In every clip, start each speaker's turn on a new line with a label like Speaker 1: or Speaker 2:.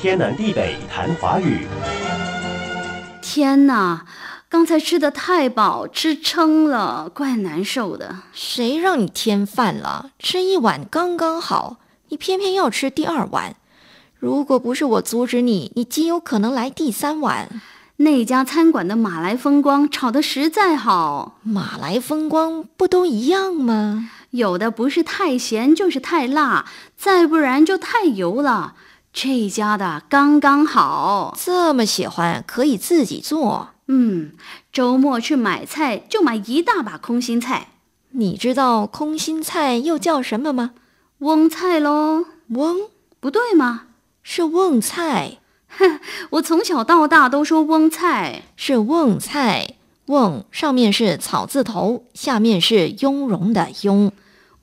Speaker 1: 天南地北谈华语。天哪，刚才吃的太饱，吃撑了，怪难受的。谁让你添饭了？吃一碗刚刚好，你偏偏要吃第二碗。如果不是我阻止你，你极有可能来第三碗。那家餐馆的马来风光炒的实在好。马来风光不都一样吗？有的不是太咸，就是太辣，再不然就太油了。这家的刚刚好，这么喜欢可以自己做。嗯，周末去买菜就买一大把空心菜。你知道空心菜又叫什么吗？翁菜喽？翁不对吗？是翁菜。哼，我从小到大都说翁菜是翁菜，翁上面是草字头，下面是雍容的雍。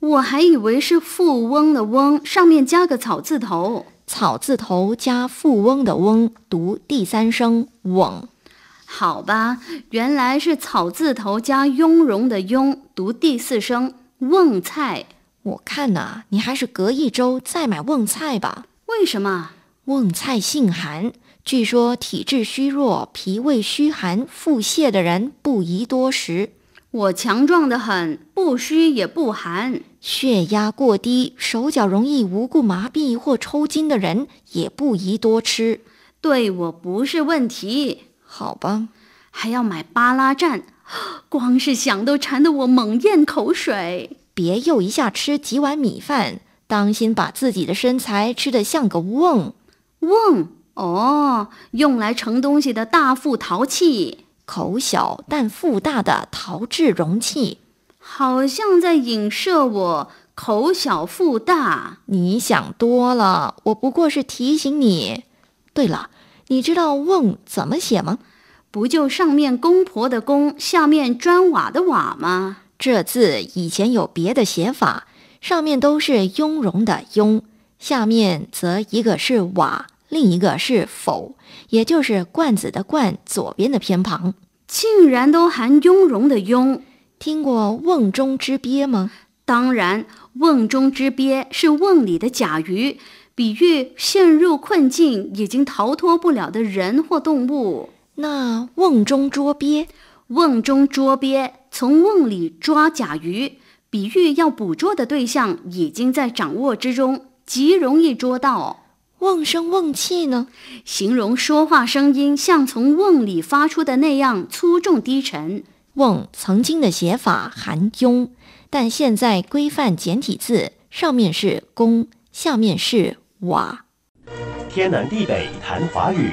Speaker 1: 我还以为是富翁的翁，上面加个草字头。草字头加富翁的翁读第三声，翁。好吧，原来是草字头加雍容的雍读第四声，瓮菜。我看呐，你还是隔一周再买瓮菜吧。为什么？瓮菜性寒，据说体质虚弱、脾胃虚寒、腹泻的人不宜多食。我强壮的很，不虚也不寒。血压过低、手脚容易无故麻痹或抽筋的人也不宜多吃。对我不是问题，好吧。还要买巴拉站，光是想都馋得我猛咽口水。别又一下吃几碗米饭，当心把自己的身材吃得像个瓮。瓮哦，用来盛东西的大腹陶器。口小但腹大的陶制容器，好像在影射我口小腹大。你想多了，我不过是提醒你。对了，你知道“瓮”怎么写吗？不就上面公婆的“公”，下面砖瓦的“瓦”吗？这字以前有别的写法，上面都是雍容的“雍”，下面则一个是“瓦”。另一个是否，也就是罐子的罐左边的偏旁，竟然都含雍容的雍。听过瓮中之鳖吗？当然，瓮中之鳖是瓮里的甲鱼，比喻陷入困境已经逃脱不了的人或动物。那瓮中捉鳖，瓮中捉鳖，从瓮里抓甲鱼，比喻要捕捉的对象已经在掌握之中，极容易捉到。瓮声瓮气呢，形容说话声音像从瓮里发出的那样粗重低沉。瓮曾经的写法含“庸”，但现在规范简体字，上面是“公，下面是“瓦”。天南地北谈华语。